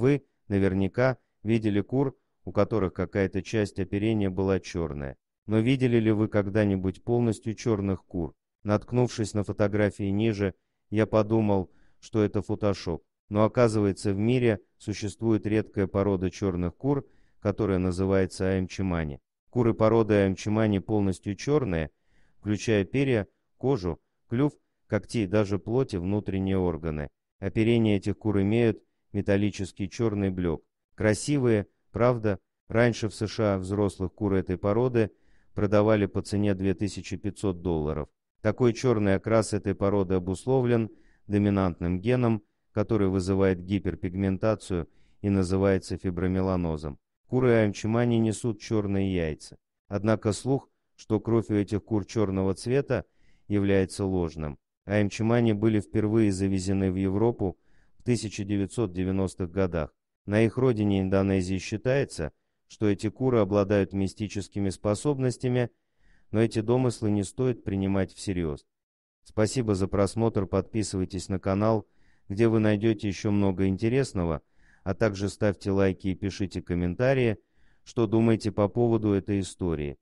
Вы наверняка видели кур, у которых какая-то часть оперения была черная. Но видели ли вы когда-нибудь полностью черных кур? Наткнувшись на фотографии ниже, я подумал, что это фотошоп. Но оказывается, в мире существует редкая порода черных кур, которая называется аэмчимани. Куры породы аэмчимани полностью черные, включая перья, кожу, клюв, когти и даже плоти внутренние органы. Оперение этих кур имеют металлический черный блек. Красивые, правда, раньше в США взрослых кур этой породы продавали по цене 2500 долларов. Такой черный окрас этой породы обусловлен доминантным геном, который вызывает гиперпигментацию и называется фибромеланозом. Куры амчимани несут черные яйца. Однако слух, что кровь у этих кур черного цвета, является ложным. Амчимани были впервые завезены в Европу в 1990-х годах. На их родине Индонезии считается, что эти куры обладают мистическими способностями, но эти домыслы не стоит принимать всерьез. Спасибо за просмотр, подписывайтесь на канал, где вы найдете еще много интересного, а также ставьте лайки и пишите комментарии, что думаете по поводу этой истории.